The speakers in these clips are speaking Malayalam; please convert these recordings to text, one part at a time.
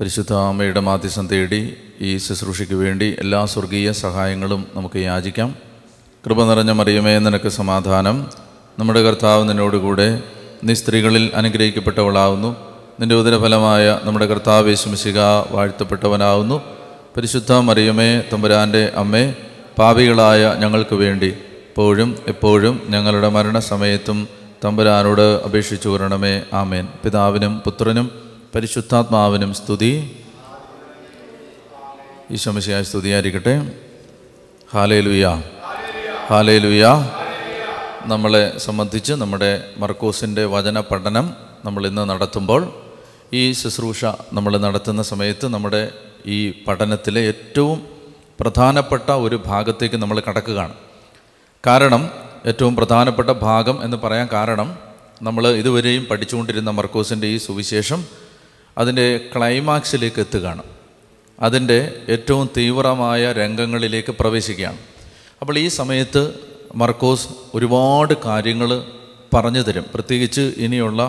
പരിശുദ്ധ അമ്മയുടെ മാധ്യസ്ഥം തേടി ഈ ശുശ്രൂഷയ്ക്ക് വേണ്ടി എല്ലാ സ്വർഗീയ സഹായങ്ങളും നമുക്ക് യാചിക്കാം കൃപ നിറഞ്ഞ മറിയമേ നിനക്ക് സമാധാനം നമ്മുടെ കർത്താവ് നിന്നോടുകൂടെ നീ സ്ത്രീകളിൽ അനുഗ്രഹിക്കപ്പെട്ടവളാവുന്നു നിൻ്റെ ഉദരഫലമായ നമ്മുടെ കർത്താവ് യേശുമിശിക വാഴ്ത്തപ്പെട്ടവനാവുന്നു പരിശുദ്ധ മറിയമേ തമ്പുരാൻ്റെ അമ്മേ പാപികളായ ഞങ്ങൾക്ക് വേണ്ടി എപ്പോഴും എപ്പോഴും ഞങ്ങളുടെ മരണസമയത്തും തമ്പുരാനോട് അപേക്ഷിച്ചു വരണമേ ആമേൻ പിതാവിനും പുത്രനും പരിശുദ്ധാത്മാവിനും സ്തുതി ഈശോമിശിയായ സ്തുതിയായിരിക്കട്ടെ ഹാലയിലുയ ഹാലയിലുയ നമ്മളെ സംബന്ധിച്ച് നമ്മുടെ മർക്കോസിൻ്റെ വചന പഠനം നമ്മൾ ഇന്ന് നടത്തുമ്പോൾ ഈ ശുശ്രൂഷ നമ്മൾ നടത്തുന്ന സമയത്ത് നമ്മുടെ ഈ പഠനത്തിലെ ഏറ്റവും പ്രധാനപ്പെട്ട ഒരു ഭാഗത്തേക്ക് നമ്മൾ കടക്കുകയാണ് കാരണം ഏറ്റവും പ്രധാനപ്പെട്ട ഭാഗം എന്ന് പറയാൻ കാരണം നമ്മൾ ഇതുവരെയും പഠിച്ചുകൊണ്ടിരുന്ന മർക്കോസിൻ്റെ ഈ സുവിശേഷം അതിൻ്റെ ക്ലൈമാക്സിലേക്ക് എത്തുകയാണ് അതിൻ്റെ ഏറ്റവും തീവ്രമായ രംഗങ്ങളിലേക്ക് പ്രവേശിക്കുകയാണ് അപ്പോൾ ഈ സമയത്ത് മർക്കോസ് ഒരുപാട് കാര്യങ്ങൾ പറഞ്ഞു തരും പ്രത്യേകിച്ച് ഇനിയുള്ള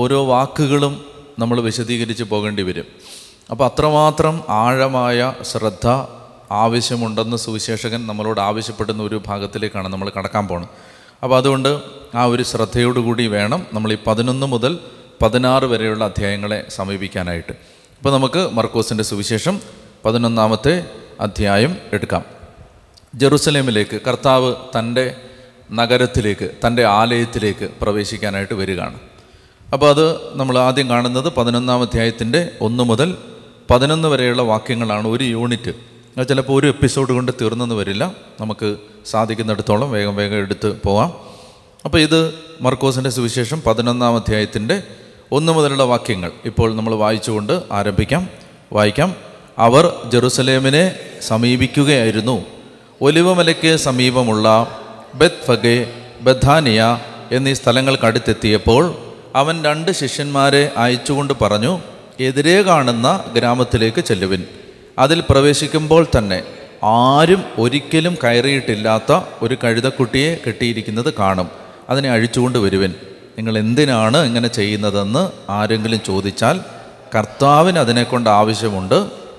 ഓരോ വാക്കുകളും നമ്മൾ വിശദീകരിച്ച് പോകേണ്ടി വരും അപ്പോൾ അത്രമാത്രം ആഴമായ ശ്രദ്ധ ആവശ്യമുണ്ടെന്ന് സുവിശേഷകൻ നമ്മളോട് ആവശ്യപ്പെടുന്ന ഒരു ഭാഗത്തിലേക്കാണ് നമ്മൾ കടക്കാൻ പോകുന്നത് അപ്പോൾ അതുകൊണ്ട് ആ ഒരു ശ്രദ്ധയോടുകൂടി വേണം നമ്മൾ ഈ പതിനൊന്ന് മുതൽ പതിനാറ് വരെയുള്ള അധ്യായങ്ങളെ സമീപിക്കാനായിട്ട് അപ്പോൾ നമുക്ക് മർക്കോസിൻ്റെ സുവിശേഷം പതിനൊന്നാമത്തെ അധ്യായം എടുക്കാം ജെറുസലേമിലേക്ക് കർത്താവ് തൻ്റെ നഗരത്തിലേക്ക് തൻ്റെ ആലയത്തിലേക്ക് പ്രവേശിക്കാനായിട്ട് വരികയാണ് അപ്പോൾ അത് നമ്മൾ ആദ്യം കാണുന്നത് പതിനൊന്നാം അധ്യായത്തിൻ്റെ ഒന്ന് മുതൽ പതിനൊന്ന് വരെയുള്ള വാക്യങ്ങളാണ് ഒരു യൂണിറ്റ് ചിലപ്പോൾ ഒരു എപ്പിസോഡ് കൊണ്ട് തീർന്നെന്ന് വരില്ല നമുക്ക് സാധിക്കുന്നിടത്തോളം വേഗം വേഗം എടുത്ത് പോവാം അപ്പോൾ ഇത് മർക്കോസിൻ്റെ സുവിശേഷം പതിനൊന്നാം അധ്യായത്തിൻ്റെ ഒന്ന് മുതലുള്ള വാക്യങ്ങൾ ഇപ്പോൾ നമ്മൾ വായിച്ചുകൊണ്ട് ആരംഭിക്കാം വായിക്കാം അവർ ജെറുസലേമിനെ സമീപിക്കുകയായിരുന്നു ഒലിവമലയ്ക്ക് സമീപമുള്ള ബെത് ഫഗെ ബഥാനിയ എന്നീ സ്ഥലങ്ങൾക്കടുത്തെത്തിയപ്പോൾ അവൻ രണ്ട് ശിഷ്യന്മാരെ അയച്ചുകൊണ്ട് പറഞ്ഞു എതിരെ കാണുന്ന ഗ്രാമത്തിലേക്ക് ചെല്ലുവിൻ അതിൽ പ്രവേശിക്കുമ്പോൾ തന്നെ ആരും ഒരിക്കലും കയറിയിട്ടില്ലാത്ത ഒരു കഴുതക്കുട്ടിയെ കെട്ടിയിരിക്കുന്നത് കാണും അതിനെ അഴിച്ചുകൊണ്ട് വരുവിൻ നിങ്ങൾ എന്തിനാണ് ഇങ്ങനെ ചെയ്യുന്നതെന്ന് ആരെങ്കിലും ചോദിച്ചാൽ കർത്താവിന് അതിനെക്കൊണ്ട് ആവശ്യമുണ്ട്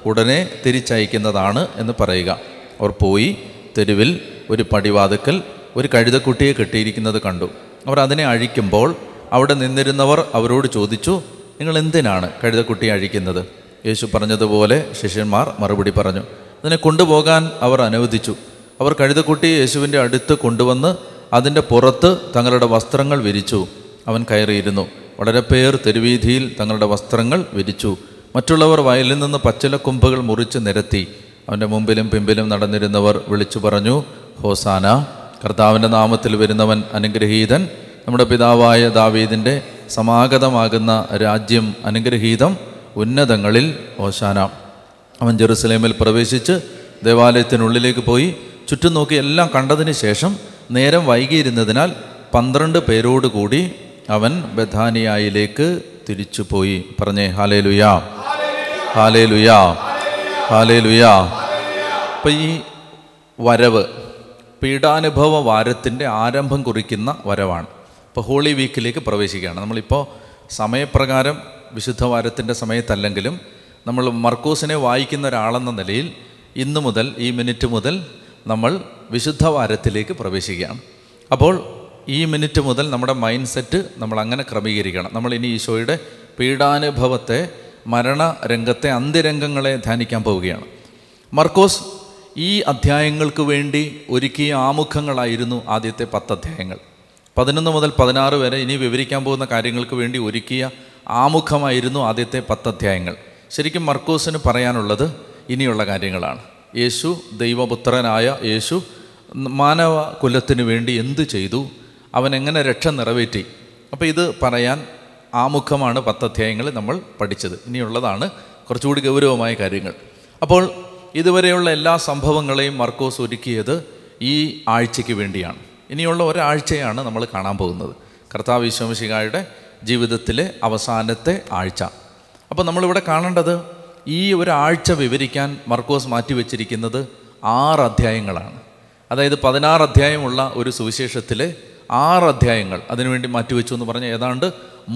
ഉടനെ തിരിച്ചയക്കുന്നതാണ് എന്ന് പറയുക അവർ പോയി തെരുവിൽ ഒരു പടിവാതുക്കൽ ഒരു കഴുതക്കുട്ടിയെ കെട്ടിയിരിക്കുന്നത് കണ്ടു അവർ അതിനെ അഴിക്കുമ്പോൾ അവിടെ നിന്നിരുന്നവർ അവരോട് ചോദിച്ചു നിങ്ങൾ എന്തിനാണ് കഴുതക്കുട്ടിയെ അഴിക്കുന്നത് യേശു പറഞ്ഞതുപോലെ ശിഷ്യന്മാർ മറുപടി പറഞ്ഞു അതിനെ കൊണ്ടുപോകാൻ അവർ അനുവദിച്ചു അവർ കഴുതക്കുട്ടിയെ യേശുവിൻ്റെ അടുത്ത് കൊണ്ടുവന്ന് അതിൻ്റെ പുറത്ത് തങ്ങളുടെ വസ്ത്രങ്ങൾ വിരിച്ചു അവൻ കയറിയിരുന്നു വളരെ പേർ തെരുവീതിയിൽ തങ്ങളുടെ വസ്ത്രങ്ങൾ വിരിച്ചു മറ്റുള്ളവർ വയലിൽ നിന്ന് പച്ചില കൊമ്പുകൾ മുറിച്ച് നിരത്തി അവൻ്റെ മുമ്പിലും പിമ്പിലും നടന്നിരുന്നവർ വിളിച്ചു പറഞ്ഞു ഹോസാന കർത്താവിൻ്റെ നാമത്തിൽ വരുന്നവൻ അനുഗ്രഹീതൻ നമ്മുടെ പിതാവായ ദാവീദിൻ്റെ സമാഗതമാകുന്ന രാജ്യം അനുഗ്രഹീതം ഉന്നതങ്ങളിൽ ഹോസാന അവൻ ജെറുസലേമിൽ പ്രവേശിച്ച് ദേവാലയത്തിനുള്ളിലേക്ക് പോയി ചുറ്റും നോക്കി എല്ലാം കണ്ടതിന് ശേഷം നേരം വൈകിയിരുന്നതിനാൽ പന്ത്രണ്ട് പേരോടുകൂടി അവൻ ബഥാനിയായിലേക്ക് പോയി പറഞ്ഞേ ഹാലേ ലുയാ ഹാലേ ലുയാ ഹാലേ ലുയാ അപ്പം ഈ വരവ് പീഡാനുഭവ വാരത്തിൻ്റെ ആരംഭം കുറിക്കുന്ന വരവാണ് ഇപ്പോൾ ഹോളി വീക്കിലേക്ക് പ്രവേശിക്കുകയാണ് നമ്മളിപ്പോൾ സമയപ്രകാരം വിശുദ്ധ വാരത്തിൻ്റെ സമയത്തല്ലെങ്കിലും നമ്മൾ മർക്കൂസിനെ വായിക്കുന്ന ഒരാളെന്ന നിലയിൽ ഇന്നു മുതൽ ഈ മിനിറ്റ് മുതൽ നമ്മൾ വിശുദ്ധ വാരത്തിലേക്ക് പ്രവേശിക്കുകയാണ് അപ്പോൾ ഈ മിനിറ്റ് മുതൽ നമ്മുടെ മൈൻഡ് സെറ്റ് നമ്മൾ അങ്ങനെ ക്രമീകരിക്കണം നമ്മൾ ഇനി ഈശോയുടെ പീഡാനുഭവത്തെ മരണരംഗത്തെ അന്ത്യരംഗങ്ങളെ ധ്യാനിക്കാൻ പോവുകയാണ് മർക്കോസ് ഈ അധ്യായങ്ങൾക്ക് വേണ്ടി ഒരുക്കിയ ആമുഖങ്ങളായിരുന്നു ആദ്യത്തെ പത്ത് അധ്യായങ്ങൾ പതിനൊന്ന് മുതൽ പതിനാറ് വരെ ഇനി വിവരിക്കാൻ പോകുന്ന കാര്യങ്ങൾക്ക് വേണ്ടി ഒരുക്കിയ ആമുഖമായിരുന്നു ആദ്യത്തെ പത്ത് അധ്യായങ്ങൾ ശരിക്കും മർക്കോസിന് പറയാനുള്ളത് ഇനിയുള്ള കാര്യങ്ങളാണ് യേശു ദൈവപുത്രനായ യേശു മാനവ കുലത്തിനു വേണ്ടി എന്ത് ചെയ്തു അവൻ എങ്ങനെ രക്ഷ നിറവേറ്റി അപ്പോൾ ഇത് പറയാൻ ആമുഖമാണ് പത്തധ്യായങ്ങൾ നമ്മൾ പഠിച്ചത് ഇനിയുള്ളതാണ് കുറച്ചുകൂടി ഗൗരവമായ കാര്യങ്ങൾ അപ്പോൾ ഇതുവരെയുള്ള എല്ലാ സംഭവങ്ങളെയും മർക്കോസ് ഒരുക്കിയത് ഈ ആഴ്ചയ്ക്ക് വേണ്ടിയാണ് ഇനിയുള്ള ഒരാഴ്ചയാണ് നമ്മൾ കാണാൻ പോകുന്നത് കർത്താവ് വിശ്വംശികായുടെ ജീവിതത്തിലെ അവസാനത്തെ ആഴ്ച അപ്പോൾ നമ്മളിവിടെ കാണേണ്ടത് ഈ ഒരാഴ്ച വിവരിക്കാൻ മർക്കോസ് മാറ്റിവെച്ചിരിക്കുന്നത് ആറ് അധ്യായങ്ങളാണ് അതായത് പതിനാറ് അധ്യായമുള്ള ഒരു സുവിശേഷത്തിലെ ആറ് അധ്യായങ്ങൾ അതിനുവേണ്ടി മാറ്റിവെച്ചു എന്ന് പറഞ്ഞ് ഏതാണ്ട്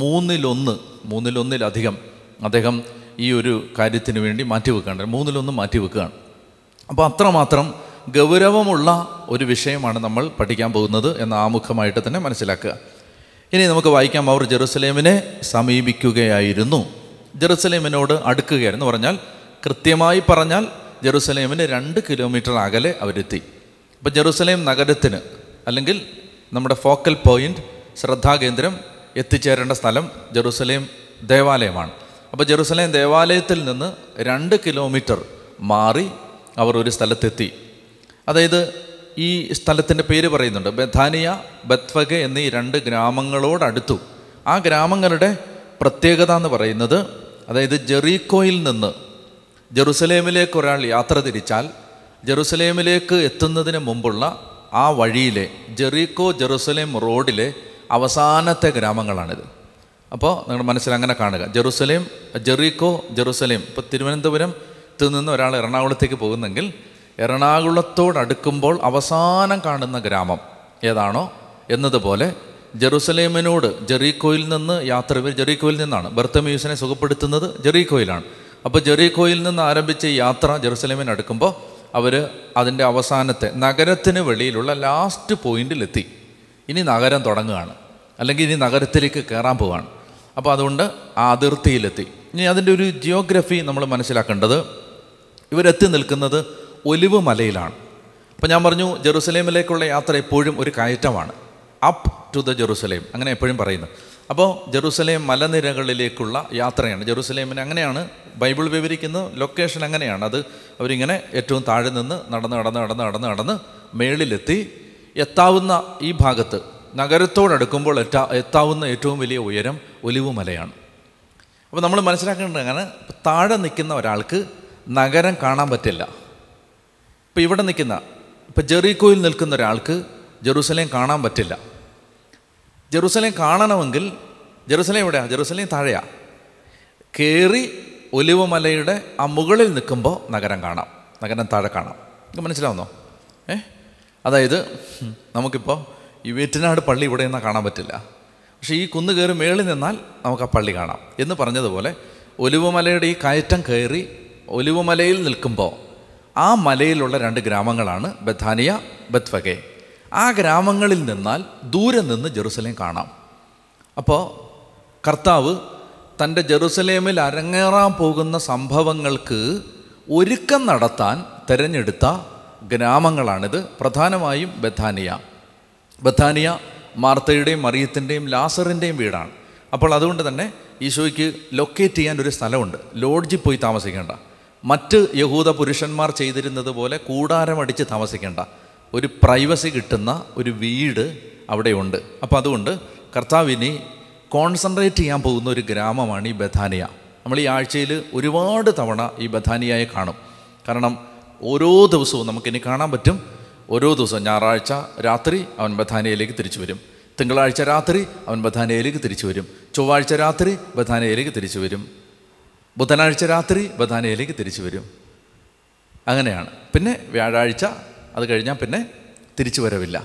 മൂന്നിലൊന്ന് മൂന്നിലൊന്നിലധികം അദ്ദേഹം ഈ ഒരു കാര്യത്തിന് വേണ്ടി മാറ്റിവെക്കുകയാണ് മൂന്നിലൊന്ന് മാറ്റിവെക്കുകയാണ് അപ്പോൾ അത്രമാത്രം ഗൗരവമുള്ള ഒരു വിഷയമാണ് നമ്മൾ പഠിക്കാൻ പോകുന്നത് എന്ന ആമുഖമായിട്ട് തന്നെ മനസ്സിലാക്കുക ഇനി നമുക്ക് വായിക്കാം അവർ ജെറുസലേമിനെ സമീപിക്കുകയായിരുന്നു ജെറുസലേമിനോട് അടുക്കുകയായിരുന്നു പറഞ്ഞാൽ കൃത്യമായി പറഞ്ഞാൽ ജെറുസലേമിന് രണ്ട് കിലോമീറ്റർ അകലെ അവരെത്തി അപ്പോൾ ജെറുസലേം നഗരത്തിന് അല്ലെങ്കിൽ നമ്മുടെ ഫോക്കൽ പോയിൻ്റ് ശ്രദ്ധാകേന്ദ്രം എത്തിച്ചേരേണ്ട സ്ഥലം ജെറുസലേം ദേവാലയമാണ് അപ്പോൾ ജെറുസലേം ദേവാലയത്തിൽ നിന്ന് രണ്ട് കിലോമീറ്റർ മാറി അവർ ഒരു സ്ഥലത്തെത്തി അതായത് ഈ സ്ഥലത്തിൻ്റെ പേര് പറയുന്നുണ്ട് ബഥാനിയ ബത്വഗ എന്നീ രണ്ട് ഗ്രാമങ്ങളോടടുത്തു ആ ഗ്രാമങ്ങളുടെ പ്രത്യേകത എന്ന് പറയുന്നത് അതായത് ജെറീക്കോയിൽ നിന്ന് ജെറുസലേമിലേക്ക് ഒരാൾ യാത്ര തിരിച്ചാൽ ജെറുസലേമിലേക്ക് എത്തുന്നതിന് മുമ്പുള്ള ആ വഴിയിലെ ജെറീക്കോ ജെറുസലേം റോഡിലെ അവസാനത്തെ ഗ്രാമങ്ങളാണിത് അപ്പോൾ നിങ്ങൾ മനസ്സിൽ അങ്ങനെ കാണുക ജെറുസലേം ജെറീക്കോ ജെറുസലേം ഇപ്പോൾ തിരുവനന്തപുരത്തിൽ നിന്ന് ഒരാൾ എറണാകുളത്തേക്ക് പോകുന്നെങ്കിൽ എറണാകുളത്തോടടുക്കുമ്പോൾ അവസാനം കാണുന്ന ഗ്രാമം ഏതാണോ എന്നതുപോലെ ജെറുസലേമിനോട് ജെറീക്കോയിൽ നിന്ന് യാത്ര ഇവർ ജെറീക്കോയിൽ നിന്നാണ് ബർത്തമ്യൂസിനെ സുഖപ്പെടുത്തുന്നത് ജെറീക്കോയിലാണ് അപ്പോൾ ജെറീക്കോയിൽ നിന്ന് ആരംഭിച്ച യാത്ര ജെറുസലേമിനടുക്കുമ്പോൾ അവർ അതിൻ്റെ അവസാനത്തെ നഗരത്തിന് വെളിയിലുള്ള ലാസ്റ്റ് പോയിന്റിലെത്തി ഇനി നഗരം തുടങ്ങുകയാണ് അല്ലെങ്കിൽ ഇനി നഗരത്തിലേക്ക് കയറാൻ പോവുകയാണ് അപ്പോൾ അതുകൊണ്ട് ആ അതിർത്തിയിലെത്തി ഇനി അതിൻ്റെ ഒരു ജിയോഗ്രഫി നമ്മൾ മനസ്സിലാക്കേണ്ടത് ഇവരെത്തി നിൽക്കുന്നത് ഒലിവ് മലയിലാണ് അപ്പോൾ ഞാൻ പറഞ്ഞു ജെറുസലേമിലേക്കുള്ള യാത്ര എപ്പോഴും ഒരു കയറ്റമാണ് അപ്പ് ടു ദ ജെറുസലേം അങ്ങനെ എപ്പോഴും പറയുന്നത് അപ്പോൾ ജെറുസലേം മലനിരകളിലേക്കുള്ള യാത്രയാണ് ജെറുസലേമിന് അങ്ങനെയാണ് ബൈബിൾ വിവരിക്കുന്ന ലൊക്കേഷൻ അങ്ങനെയാണ് അത് അവരിങ്ങനെ ഏറ്റവും താഴെ നിന്ന് നടന്ന് നടന്ന് നടന്ന് നടന്ന് നടന്ന് മേളിലെത്തി എത്താവുന്ന ഈ ഭാഗത്ത് നഗരത്തോടടുക്കുമ്പോൾ എത്താ എത്താവുന്ന ഏറ്റവും വലിയ ഉയരം ഒലിവ് മലയാണ് അപ്പോൾ നമ്മൾ മനസ്സിലാക്കേണ്ടത് അങ്ങനെ താഴെ നിൽക്കുന്ന ഒരാൾക്ക് നഗരം കാണാൻ പറ്റില്ല ഇപ്പോൾ ഇവിടെ നിൽക്കുന്ന ഇപ്പോൾ ജെറീക്കോയിൽ നിൽക്കുന്ന ഒരാൾക്ക് ജെറൂസലേം കാണാൻ പറ്റില്ല ജെറുസലേം കാണണമെങ്കിൽ ജെറുസലേം എവിടെയാണ് ജെറുസലേം താഴെയാണ് കയറി ഒലിവുമലയുടെ ആ മുകളിൽ നിൽക്കുമ്പോൾ നഗരം കാണാം നഗരം താഴെ കാണാം നിങ്ങൾക്ക് മനസ്സിലാവുന്നോ ഏ അതായത് നമുക്കിപ്പോൾ ഈ വേറ്റനാട് പള്ളി ഇവിടെ നിന്നാൽ കാണാൻ പറ്റില്ല പക്ഷേ ഈ കുന്നു കയറി മേളിൽ നിന്നാൽ നമുക്ക് ആ പള്ളി കാണാം എന്ന് പറഞ്ഞതുപോലെ ഒലിവുമലയുടെ ഈ കയറ്റം കയറി ഒലിവുമലയിൽ നിൽക്കുമ്പോൾ ആ മലയിലുള്ള രണ്ട് ഗ്രാമങ്ങളാണ് ബഥാനിയ ബത്വകെ ആ ഗ്രാമങ്ങളിൽ നിന്നാൽ ദൂരെ നിന്ന് ജെറുസലേം കാണാം അപ്പോൾ കർത്താവ് തൻ്റെ ജെറുസലേമിൽ അരങ്ങേറാൻ പോകുന്ന സംഭവങ്ങൾക്ക് ഒരുക്കം നടത്താൻ തിരഞ്ഞെടുത്ത ഗ്രാമങ്ങളാണിത് പ്രധാനമായും ബഥാനിയ ബഥാനിയ മാർത്തയുടെയും മറിയത്തിൻ്റെയും ലാസറിൻ്റെയും വീടാണ് അപ്പോൾ അതുകൊണ്ട് തന്നെ ഈശോയ്ക്ക് ലൊക്കേറ്റ് ചെയ്യാൻ ഒരു സ്ഥലമുണ്ട് ലോഡ്ജിൽ പോയി താമസിക്കേണ്ട മറ്റ് യഹൂദ പുരുഷന്മാർ ചെയ്തിരുന്നത് പോലെ കൂടാരമടിച്ച് താമസിക്കേണ്ട ഒരു പ്രൈവസി കിട്ടുന്ന ഒരു വീട് അവിടെയുണ്ട് അപ്പോൾ അതുകൊണ്ട് ഇനി കോൺസെൻട്രേറ്റ് ചെയ്യാൻ പോകുന്ന ഒരു ഗ്രാമമാണ് ഈ ബഥാനിയ നമ്മൾ ഈ ആഴ്ചയിൽ ഒരുപാട് തവണ ഈ ബഥാനിയയെ കാണും കാരണം ഓരോ ദിവസവും നമുക്കിനി കാണാൻ പറ്റും ഓരോ ദിവസവും ഞായറാഴ്ച രാത്രി അവൻ ബഥാനിയയിലേക്ക് തിരിച്ചു വരും തിങ്കളാഴ്ച രാത്രി അവൻ ബഥാനിയയിലേക്ക് തിരിച്ചു വരും ചൊവ്വാഴ്ച രാത്രി ബഥാനിയയിലേക്ക് തിരിച്ചു വരും ബുധനാഴ്ച രാത്രി ബഥാനിയയിലേക്ക് തിരിച്ചു വരും അങ്ങനെയാണ് പിന്നെ വ്യാഴാഴ്ച അത് കഴിഞ്ഞാൽ പിന്നെ തിരിച്ചു വരവില്ല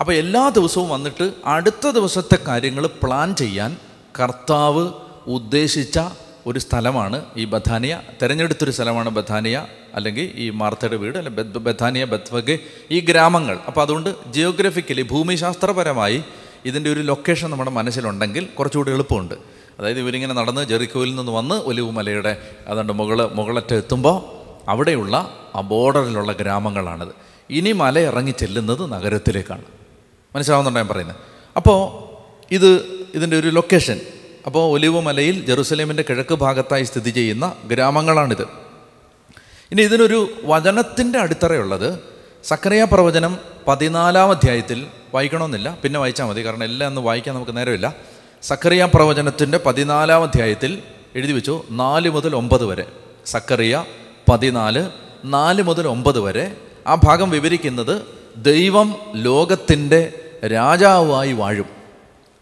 അപ്പോൾ എല്ലാ ദിവസവും വന്നിട്ട് അടുത്ത ദിവസത്തെ കാര്യങ്ങൾ പ്ലാൻ ചെയ്യാൻ കർത്താവ് ഉദ്ദേശിച്ച ഒരു സ്ഥലമാണ് ഈ ബഥാനിയ തിരഞ്ഞെടുത്തൊരു സ്ഥലമാണ് ബഥാനിയ അല്ലെങ്കിൽ ഈ മാർത്തയുടെ വീട് അല്ലെ ബഥാനിയ ബത്വഗെ ഈ ഗ്രാമങ്ങൾ അപ്പോൾ അതുകൊണ്ട് ജിയോഗ്രഫിക്കലി ഭൂമിശാസ്ത്രപരമായി ഇതിൻ്റെ ഒരു ലൊക്കേഷൻ നമ്മുടെ മനസ്സിലുണ്ടെങ്കിൽ കുറച്ചുകൂടി എളുപ്പമുണ്ട് അതായത് ഇവരിങ്ങനെ നടന്ന് ജെറിക്കോയിൽ നിന്ന് വന്ന് ഒലിവ് മലയുടെ അതുകൊണ്ട് മുകൾ മുകളറ്റെത്തുമ്പോൾ എത്തുമ്പോൾ അവിടെയുള്ള ആ ബോർഡറിലുള്ള ഗ്രാമങ്ങളാണിത് ഇനി മല ഇറങ്ങി ചെല്ലുന്നത് നഗരത്തിലേക്കാണ് മനസ്സിലാവുന്നുണ്ടോ ഞാൻ പറയുന്നത് അപ്പോൾ ഇത് ഇതിൻ്റെ ഒരു ലൊക്കേഷൻ അപ്പോൾ ഒലിവ് മലയിൽ ജെറുസലേമിൻ്റെ കിഴക്ക് ഭാഗത്തായി സ്ഥിതി ചെയ്യുന്ന ഗ്രാമങ്ങളാണിത് ഇനി ഇതിനൊരു വചനത്തിൻ്റെ അടിത്തറയുള്ളത് സക്രിയ പ്രവചനം പതിനാലാം അധ്യായത്തിൽ വായിക്കണമെന്നില്ല പിന്നെ വായിച്ചാൽ മതി കാരണം എല്ലാം ഒന്ന് വായിക്കാൻ നമുക്ക് നേരമില്ല സക്രിയ പ്രവചനത്തിൻ്റെ പതിനാലാം അധ്യായത്തിൽ എഴുതി വെച്ചു നാല് മുതൽ ഒമ്പത് വരെ സക്കറിയ പതിനാല് നാല് മുതൽ ഒമ്പത് വരെ ആ ഭാഗം വിവരിക്കുന്നത് ദൈവം ലോകത്തിൻ്റെ രാജാവായി വാഴും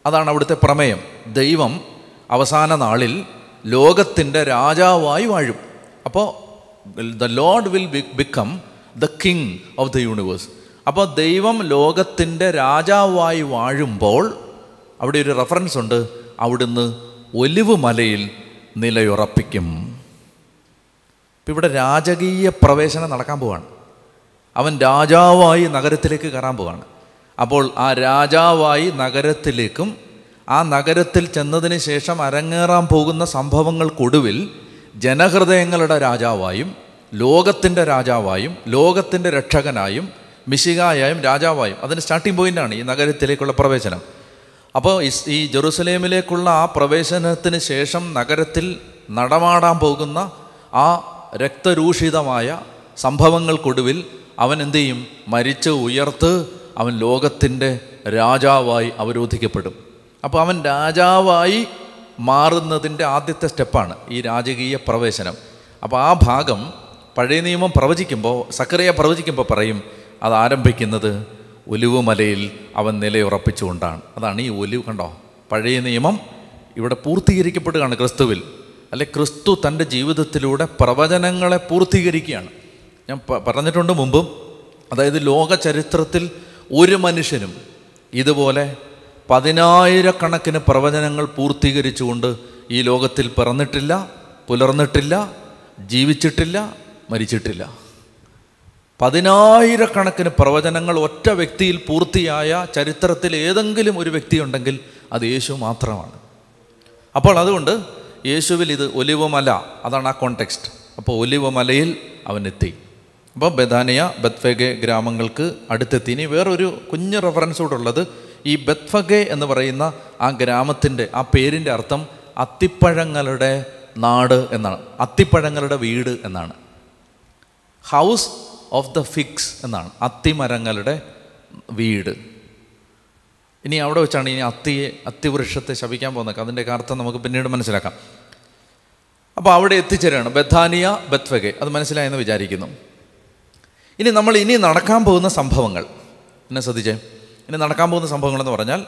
അതാണ് അവിടുത്തെ പ്രമേയം ദൈവം അവസാന നാളിൽ ലോകത്തിൻ്റെ രാജാവായി വാഴും അപ്പോൾ the lord will become the king of the universe അപ്പോൾ ദൈവം ലോകത്തിൻ്റെ രാജാവായി വാഴുമ്പോൾ അവിടെ ഒരു റെഫറൻസ് ഉണ്ട് അവിടുന്ന് ഒലിവ് മലയിൽ നിലയുറപ്പിക്കും ഇപ്പം ഇവിടെ രാജകീയ പ്രവേശനം നടക്കാൻ പോവാണ് അവൻ രാജാവായി നഗരത്തിലേക്ക് കയറാൻ പോവാണ് അപ്പോൾ ആ രാജാവായി നഗരത്തിലേക്കും ആ നഗരത്തിൽ ചെന്നതിന് ശേഷം അരങ്ങേറാൻ പോകുന്ന സംഭവങ്ങൾക്കൊടുവിൽ ജനഹൃദയങ്ങളുടെ രാജാവായും ലോകത്തിൻ്റെ രാജാവായും ലോകത്തിൻ്റെ രക്ഷകനായും മിശികായായും രാജാവായും അതിൻ്റെ സ്റ്റാർട്ടിംഗ് പോയിൻ്റാണ് ഈ നഗരത്തിലേക്കുള്ള പ്രവേശനം അപ്പോൾ ഈ ജെറുസലേമിലേക്കുള്ള ആ പ്രവേശനത്തിന് ശേഷം നഗരത്തിൽ നടമാടാൻ പോകുന്ന ആ രക്തരൂഷിതമായ സംഭവങ്ങൾക്കൊടുവിൽ അവൻ എന്തു ചെയ്യും മരിച്ച് ഉയർത്ത് അവൻ ലോകത്തിൻ്റെ രാജാവായി അവരോധിക്കപ്പെടും അപ്പോൾ അവൻ രാജാവായി മാറുന്നതിൻ്റെ ആദ്യത്തെ സ്റ്റെപ്പാണ് ഈ രാജകീയ പ്രവേശനം അപ്പോൾ ആ ഭാഗം പഴയ നിയമം പ്രവചിക്കുമ്പോൾ സക്കറിയ പ്രവചിക്കുമ്പോൾ പറയും അത് ആരംഭിക്കുന്നത് ഒലിവുമലയിൽ അവൻ നിലയുറപ്പിച്ചുകൊണ്ടാണ് അതാണ് ഈ ഒലിവ് കണ്ടോ പഴയ നിയമം ഇവിടെ പൂർത്തീകരിക്കപ്പെടുകയാണ് ക്രിസ്തുവിൽ അല്ലെ ക്രിസ്തു തൻ്റെ ജീവിതത്തിലൂടെ പ്രവചനങ്ങളെ പൂർത്തീകരിക്കുകയാണ് ഞാൻ പറഞ്ഞിട്ടുണ്ട് മുമ്പും അതായത് ലോക ചരിത്രത്തിൽ ഒരു മനുഷ്യനും ഇതുപോലെ പതിനായിരക്കണക്കിന് പ്രവചനങ്ങൾ പൂർത്തീകരിച്ചുകൊണ്ട് ഈ ലോകത്തിൽ പിറന്നിട്ടില്ല പുലർന്നിട്ടില്ല ജീവിച്ചിട്ടില്ല മരിച്ചിട്ടില്ല പതിനായിരക്കണക്കിന് പ്രവചനങ്ങൾ ഒറ്റ വ്യക്തിയിൽ പൂർത്തിയായ ചരിത്രത്തിൽ ഏതെങ്കിലും ഒരു വ്യക്തിയുണ്ടെങ്കിൽ അത് യേശു മാത്രമാണ് അപ്പോൾ അതുകൊണ്ട് യേശുവിൽ ഇത് ഒലിവുമല അതാണ് ആ കോണ്ടെക്സ്റ്റ് അപ്പോൾ അവൻ അവനെത്തി അപ്പോൾ ബദാനിയ ബത്ഫഗെ ഗ്രാമങ്ങൾക്ക് അടുത്തെത്തി ഇനി വേറൊരു കുഞ്ഞ് റെഫറൻസ് കൂടെ ഉള്ളത് ഈ ബത്ഫഗെ എന്ന് പറയുന്ന ആ ഗ്രാമത്തിൻ്റെ ആ പേരിൻ്റെ അർത്ഥം അത്തിപ്പഴങ്ങളുടെ നാട് എന്നാണ് അത്തിപ്പഴങ്ങളുടെ വീട് എന്നാണ് ഹൗസ് ഓഫ് ദ ഫിക്സ് എന്നാണ് അത്തിമരങ്ങളുടെ വീട് ഇനി അവിടെ വെച്ചാണ് ഇനി അത്തിയെ അത്തിവൃക്ഷത്തെ ശപിക്കാൻ പോകുന്നത് അതിൻ്റെ അർത്ഥം നമുക്ക് പിന്നീട് മനസ്സിലാക്കാം അപ്പോൾ അവിടെ എത്തിച്ചേരാണ് ബഥാനിയ ബത്വകെ അത് മനസ്സിലായെന്ന് വിചാരിക്കുന്നു ഇനി നമ്മൾ ഇനി നടക്കാൻ പോകുന്ന സംഭവങ്ങൾ എന്നെ ശ്രദ്ധിച്ചേ ഇനി നടക്കാൻ പോകുന്ന സംഭവങ്ങളെന്ന് പറഞ്ഞാൽ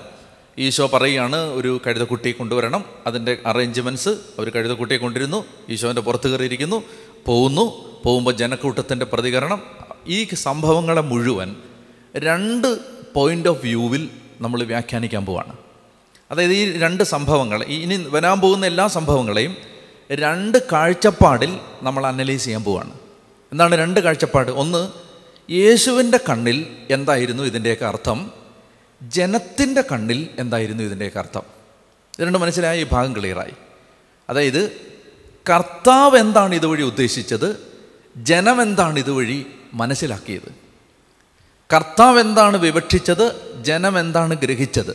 ഈശോ പറയുകയാണ് ഒരു കഴുതക്കുട്ടിയെ കൊണ്ടുവരണം അതിൻ്റെ അറേഞ്ച്മെൻറ്റ്സ് അവർ കഴുതക്കുട്ടിയെ കൊണ്ടിരുന്നു ഈശോൻ്റെ പുറത്ത് കയറിയിരിക്കുന്നു പോകുന്നു പോകുമ്പോൾ ജനക്കൂട്ടത്തിൻ്റെ പ്രതികരണം ഈ സംഭവങ്ങളെ മുഴുവൻ രണ്ട് പോയിൻ്റ് ഓഫ് വ്യൂവിൽ നമ്മൾ വ്യാഖ്യാനിക്കാൻ പോവാണ് അതായത് ഈ രണ്ട് സംഭവങ്ങൾ ഇനി വരാൻ പോകുന്ന എല്ലാ സംഭവങ്ങളെയും രണ്ട് കാഴ്ചപ്പാടിൽ നമ്മൾ അനലൈസ് ചെയ്യാൻ പോവാണ് എന്താണ് രണ്ട് കാഴ്ചപ്പാട് ഒന്ന് യേശുവിൻ്റെ കണ്ണിൽ എന്തായിരുന്നു ഇതിൻ്റെയൊക്കെ അർത്ഥം ജനത്തിൻ്റെ കണ്ണിൽ എന്തായിരുന്നു ഇതിൻ്റെയൊക്കെ അർത്ഥം രണ്ട് മനസ്സിലായ ഈ ഭാഗം ക്ലിയറായി അതായത് കർത്താവ് എന്താണ് ഇതുവഴി ഉദ്ദേശിച്ചത് ജനം എന്താണ് ഇതുവഴി മനസ്സിലാക്കിയത് കർത്താവ് എന്താണ് വിവക്ഷിച്ചത് ജനം എന്താണ് ഗ്രഹിച്ചത്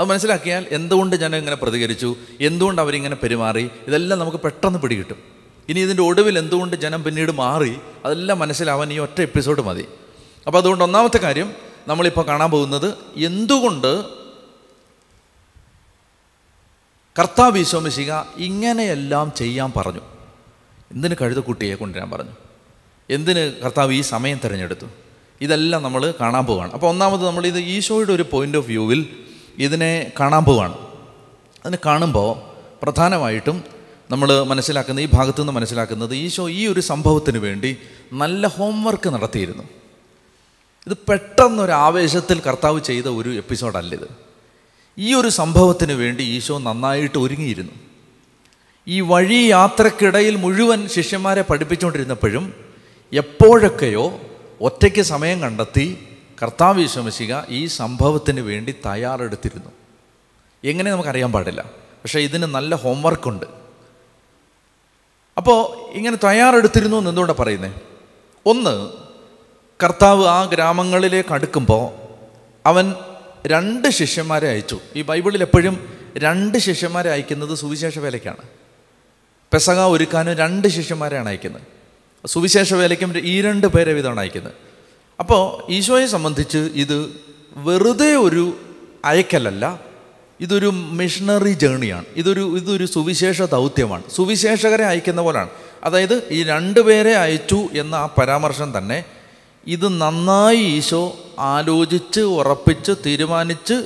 അത് മനസ്സിലാക്കിയാൽ എന്തുകൊണ്ട് ജനം ഇങ്ങനെ പ്രതികരിച്ചു എന്തുകൊണ്ട് അവരിങ്ങനെ പെരുമാറി ഇതെല്ലാം നമുക്ക് പെട്ടെന്ന് പിടികിട്ടും ഇനി ഇതിൻ്റെ ഒടുവിൽ എന്തുകൊണ്ട് ജനം പിന്നീട് മാറി അതെല്ലാം മനസ്സിലാവാൻ ഈ ഒറ്റ എപ്പിസോഡ് മതി അപ്പോൾ അതുകൊണ്ട് ഒന്നാമത്തെ കാര്യം നമ്മളിപ്പോൾ കാണാൻ പോകുന്നത് എന്തുകൊണ്ട് കർത്താവ് ഈശോമിശിക ഇങ്ങനെയെല്ലാം ചെയ്യാൻ പറഞ്ഞു എന്തിന് കഴുതക്കുട്ടിയെ കൊണ്ടുവരാൻ പറഞ്ഞു എന്തിന് കർത്താവ് ഈ സമയം തിരഞ്ഞെടുത്തു ഇതെല്ലാം നമ്മൾ കാണാൻ പോവുകയാണ് അപ്പോൾ ഒന്നാമത് നമ്മൾ ഇത് ഈശോയുടെ ഒരു പോയിൻ്റ് ഓഫ് വ്യൂവിൽ ഇതിനെ കാണാൻ പോവുകയാണ് അതിനെ കാണുമ്പോൾ പ്രധാനമായിട്ടും നമ്മൾ മനസ്സിലാക്കുന്ന ഈ ഭാഗത്തു നിന്ന് മനസ്സിലാക്കുന്നത് ഈശോ ഈ ഒരു സംഭവത്തിന് വേണ്ടി നല്ല ഹോംവർക്ക് നടത്തിയിരുന്നു ഇത് പെട്ടെന്നൊരു കർത്താവ് ചെയ്ത ഒരു ഇത് ഈ ഒരു സംഭവത്തിന് വേണ്ടി ഈശോ നന്നായിട്ട് ഒരുങ്ങിയിരുന്നു ഈ വഴി യാത്രക്കിടയിൽ മുഴുവൻ ശിഷ്യന്മാരെ പഠിപ്പിച്ചുകൊണ്ടിരുന്നപ്പോഴും എപ്പോഴൊക്കെയോ ഒറ്റയ്ക്ക് സമയം കണ്ടെത്തി കർത്താവ് വിശ്രമിക്കുക ഈ സംഭവത്തിന് വേണ്ടി തയ്യാറെടുത്തിരുന്നു എങ്ങനെ നമുക്കറിയാൻ പാടില്ല പക്ഷേ ഇതിന് നല്ല ഹോംവർക്കുണ്ട് അപ്പോൾ ഇങ്ങനെ തയ്യാറെടുത്തിരുന്നു എന്ന് എന്തുകൊണ്ടാണ് പറയുന്നത് ഒന്ന് കർത്താവ് ആ ഗ്രാമങ്ങളിലേക്ക് അടുക്കുമ്പോൾ അവൻ രണ്ട് ശിഷ്യന്മാരെ അയച്ചു ഈ ബൈബിളിൽ എപ്പോഴും രണ്ട് ശിഷ്യന്മാരെ അയക്കുന്നത് സുവിശേഷ വേലയ്ക്കാണ് പെസക ഒരുക്കാനും രണ്ട് ശിഷ്യന്മാരെയാണ് അയക്കുന്നത് സുവിശേഷ വേലയ്ക്കും ഈ രണ്ട് പേരെ ഇതാണ് അയക്കുന്നത് അപ്പോൾ ഈശോയെ സംബന്ധിച്ച് ഇത് വെറുതെ ഒരു അയക്കലല്ല ഇതൊരു മിഷണറി ജേണിയാണ് ഇതൊരു ഇതൊരു സുവിശേഷ ദൗത്യമാണ് സുവിശേഷകരെ അയക്കുന്ന പോലാണ് അതായത് ഈ രണ്ട് പേരെ അയച്ചു എന്ന ആ പരാമർശം തന്നെ ഇത് നന്നായി ഈശോ ആലോചിച്ച് ഉറപ്പിച്ച് തീരുമാനിച്ച്